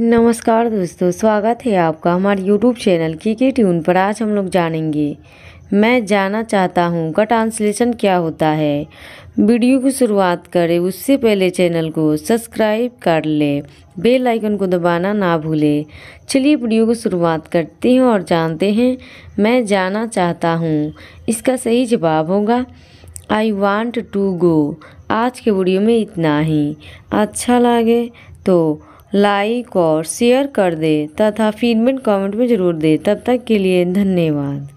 नमस्कार दोस्तों स्वागत है आपका हमारे यूट्यूब चैनल की के ट्यून पर आज हम लोग जानेंगे मैं जाना चाहता हूँ का ट्रांसलेशन क्या होता है वीडियो की शुरुआत करें उससे पहले चैनल को सब्सक्राइब कर ले बेल आइकन को दबाना ना भूलें चलिए वीडियो की शुरुआत करते हैं और जानते हैं मैं जाना चाहता हूँ इसका सही जवाब होगा आई वॉन्ट टू गो आज के वीडियो में इतना ही अच्छा लगे तो लाइक और शेयर कर दें तथा फीडबैक कमेंट में ज़रूर दें तब तक के लिए धन्यवाद